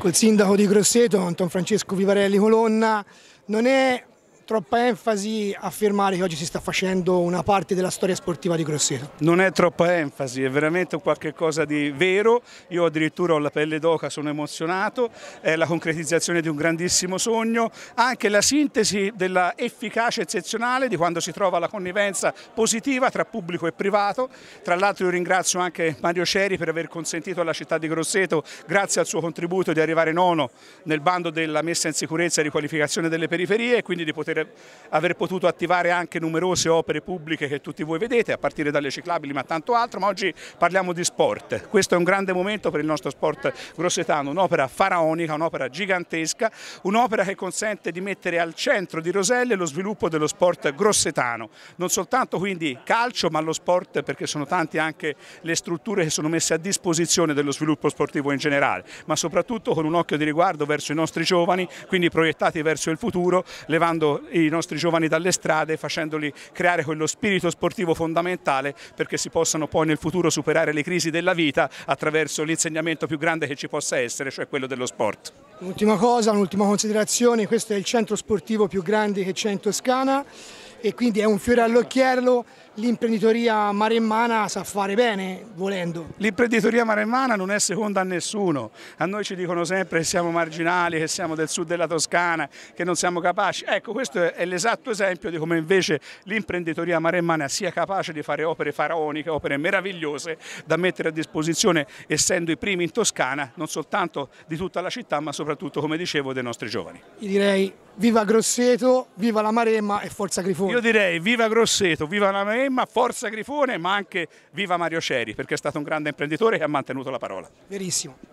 col sindaco di Grosseto, Anton Francesco Vivarelli Colonna, non è troppa enfasi affermare che oggi si sta facendo una parte della storia sportiva di Grosseto. Non è troppa enfasi, è veramente qualcosa di vero, io addirittura ho la pelle d'oca, sono emozionato, è la concretizzazione di un grandissimo sogno, anche la sintesi della efficacia eccezionale di quando si trova la connivenza positiva tra pubblico e privato, tra l'altro io ringrazio anche Mario Ceri per aver consentito alla città di Grosseto, grazie al suo contributo, di arrivare nono nel bando della messa in sicurezza e riqualificazione delle periferie e quindi di poter aver potuto attivare anche numerose opere pubbliche che tutti voi vedete, a partire dalle ciclabili ma tanto altro, ma oggi parliamo di sport. Questo è un grande momento per il nostro sport grossetano, un'opera faraonica, un'opera gigantesca, un'opera che consente di mettere al centro di Roselle lo sviluppo dello sport grossetano, non soltanto quindi calcio ma lo sport perché sono tante anche le strutture che sono messe a disposizione dello sviluppo sportivo in generale, ma soprattutto con un occhio di riguardo verso i nostri giovani, quindi proiettati verso il futuro, levando i nostri giovani dalle strade facendoli creare quello spirito sportivo fondamentale perché si possano poi nel futuro superare le crisi della vita attraverso l'insegnamento più grande che ci possa essere, cioè quello dello sport. Un'ultima cosa, un'ultima considerazione, questo è il centro sportivo più grande che c'è in Toscana e quindi è un fiore all'occhiello, l'imprenditoria maremmana sa fare bene volendo. L'imprenditoria maremmana non è seconda a nessuno, a noi ci dicono sempre che siamo marginali, che siamo del sud della Toscana, che non siamo capaci, ecco questo è l'esatto esempio di come invece l'imprenditoria maremmana sia capace di fare opere faraoniche, opere meravigliose da mettere a disposizione essendo i primi in Toscana, non soltanto di tutta la città ma soprattutto come dicevo dei nostri giovani. Io direi viva Grosseto, viva la Maremma e forza Grifone voi? Io direi viva Grosseto, viva la Memma, forza Grifone, ma anche viva Mario Ceri, perché è stato un grande imprenditore che ha mantenuto la parola. Verissimo.